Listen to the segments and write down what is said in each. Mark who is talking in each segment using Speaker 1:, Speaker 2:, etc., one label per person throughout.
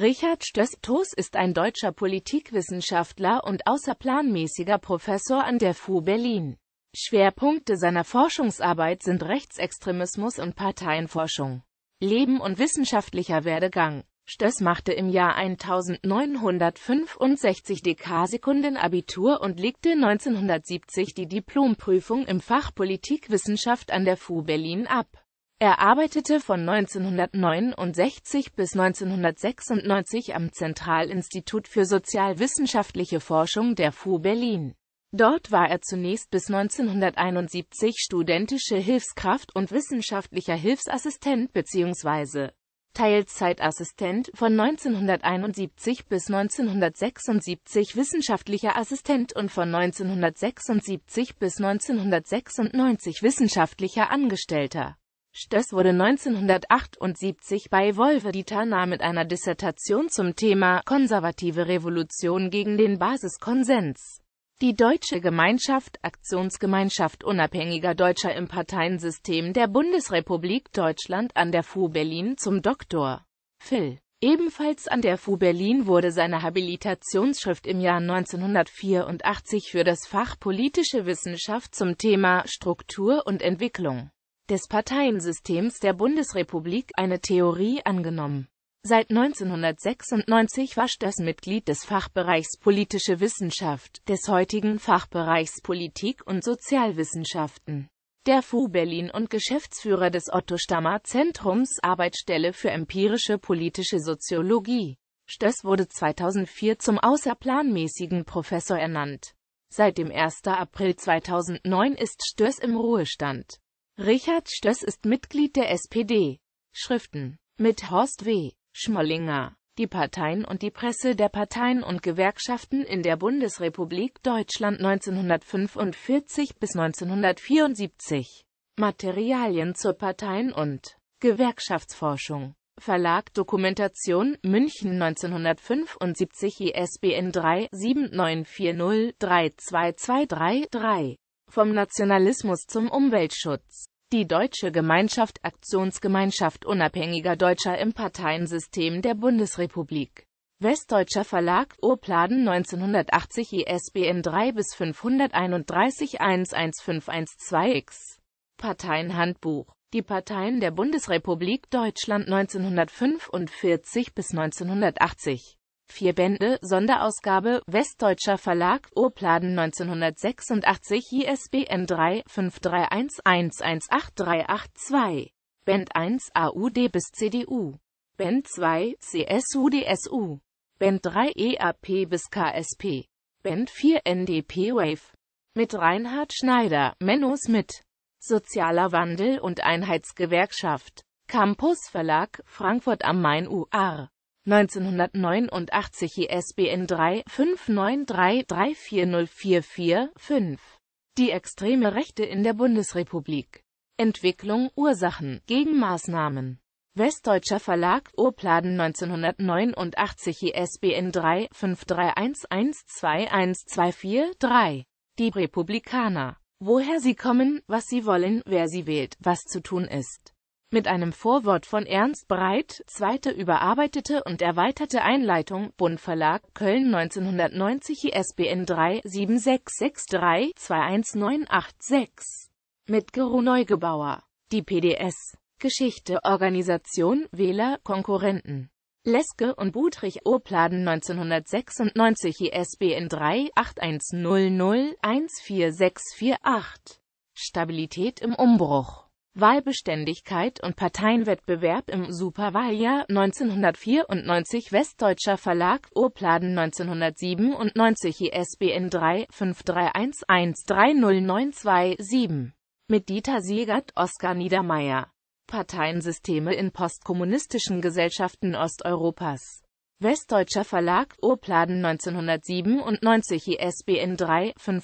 Speaker 1: Richard Stöss-Toos ist ein deutscher Politikwissenschaftler und außerplanmäßiger Professor an der FU Berlin. Schwerpunkte seiner Forschungsarbeit sind Rechtsextremismus und Parteienforschung. Leben und wissenschaftlicher Werdegang Stöss machte im Jahr 1965 DK-Sekunden Abitur und legte 1970 die Diplomprüfung im Fach Politikwissenschaft an der FU Berlin ab. Er arbeitete von 1969 bis 1996 am Zentralinstitut für sozialwissenschaftliche Forschung der FU Berlin. Dort war er zunächst bis 1971 studentische Hilfskraft und wissenschaftlicher Hilfsassistent bzw. Teilzeitassistent, von 1971 bis 1976 wissenschaftlicher Assistent und von 1976 bis 1996 wissenschaftlicher Angestellter. Stöss wurde 1978 bei Volvedita mit einer Dissertation zum Thema Konservative Revolution gegen den Basiskonsens. Die Deutsche Gemeinschaft, Aktionsgemeinschaft unabhängiger Deutscher im Parteiensystem der Bundesrepublik Deutschland an der FU Berlin zum Doktor. Phil. Ebenfalls an der FU Berlin wurde seine Habilitationsschrift im Jahr 1984 für das Fach Politische Wissenschaft zum Thema Struktur und Entwicklung des Parteiensystems der Bundesrepublik eine Theorie angenommen. Seit 1996 war Stöss Mitglied des Fachbereichs Politische Wissenschaft, des heutigen Fachbereichs Politik und Sozialwissenschaften der FU Berlin und Geschäftsführer des Otto Stammer Zentrums Arbeitsstelle für empirische politische Soziologie. Stöss wurde 2004 zum außerplanmäßigen Professor ernannt. Seit dem 1. April 2009 ist Stöss im Ruhestand. Richard Stöss ist Mitglied der SPD. Schriften mit Horst W. Schmollinger Die Parteien und die Presse der Parteien und Gewerkschaften in der Bundesrepublik Deutschland 1945 bis 1974 Materialien zur Parteien- und Gewerkschaftsforschung Verlag Dokumentation München 1975 ISBN 3 7940 32233 Vom Nationalismus zum Umweltschutz die Deutsche Gemeinschaft Aktionsgemeinschaft Unabhängiger Deutscher im Parteiensystem der Bundesrepublik. Westdeutscher Verlag, Urpladen 1980 ISBN 3 bis 531 11512 X. Parteienhandbuch. Die Parteien der Bundesrepublik Deutschland 1945 bis 1980 Vier Bände, Sonderausgabe, Westdeutscher Verlag, Urpladen 1986, ISBN 3 5311118382. Band 1 AUD bis CDU. Band 2 CSU-DSU. Band 3 EAP bis KSP. Band 4 NDP Wave. Mit Reinhard Schneider, Menno Smith. Sozialer Wandel und Einheitsgewerkschaft. Campus Verlag, Frankfurt am Main UR. 1989 ISBN e 3-593-34044-5. Die extreme Rechte in der Bundesrepublik. Entwicklung, Ursachen, Gegenmaßnahmen. Westdeutscher Verlag, Urpladen 1989 ISBN 3-531-12124-3. Die Republikaner. Woher sie kommen, was sie wollen, wer sie wählt, was zu tun ist. Mit einem Vorwort von Ernst Breit, zweite überarbeitete und erweiterte Einleitung, Bund Verlag, Köln 1990 ISBN 3 7663 21986. Mit Gero Neugebauer. Die PDS. Geschichte, Organisation, Wähler, Konkurrenten. Leske und Budrich Opladen 1996 ISBN 3 8100 14648. Stabilität im Umbruch. Wahlbeständigkeit und Parteienwettbewerb im Superwahljahr 1994 Westdeutscher Verlag Urpladen 1997 ISBN 3 5311300927 mit Dieter Siegert, Oskar Niedermeyer. Parteiensysteme in postkommunistischen Gesellschaften Osteuropas. Westdeutscher Verlag Urpladen 1997 ISBN 3 2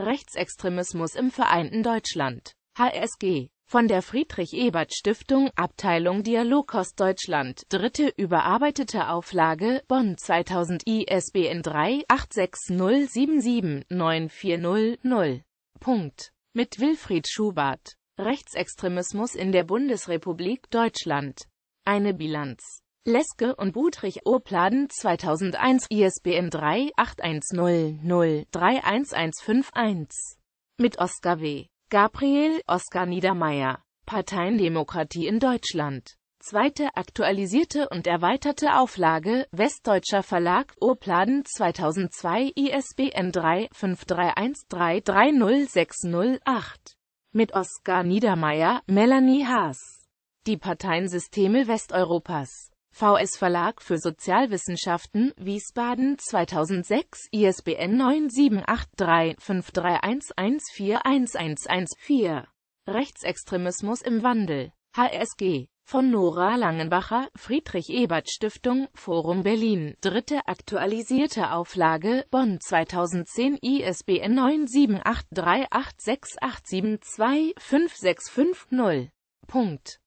Speaker 1: Rechtsextremismus im vereinten Deutschland. HSG von der Friedrich-Ebert-Stiftung, Abteilung Dialog Ostdeutschland, dritte überarbeitete Auflage, Bonn 2000 ISBN 3 860779400. Punkt. Mit Wilfried Schubert. Rechtsextremismus in der Bundesrepublik Deutschland. Eine Bilanz. Leske und Budrich Opladen 2001 ISBN 3 8100-31151. Mit Oskar W. Gabriel, Oskar Niedermeyer. Parteiendemokratie in Deutschland. Zweite aktualisierte und erweiterte Auflage, Westdeutscher Verlag, Opladen 2002 ISBN 3 531330608. Mit Oskar Niedermeyer, Melanie Haas. Die Parteiensysteme Westeuropas. VS Verlag für Sozialwissenschaften, Wiesbaden 2006, ISBN 9783531141114. Rechtsextremismus im Wandel. HSG. Von Nora Langenbacher, Friedrich Ebert Stiftung, Forum Berlin. Dritte aktualisierte Auflage, Bonn 2010, ISBN 9783868725650. Punkt.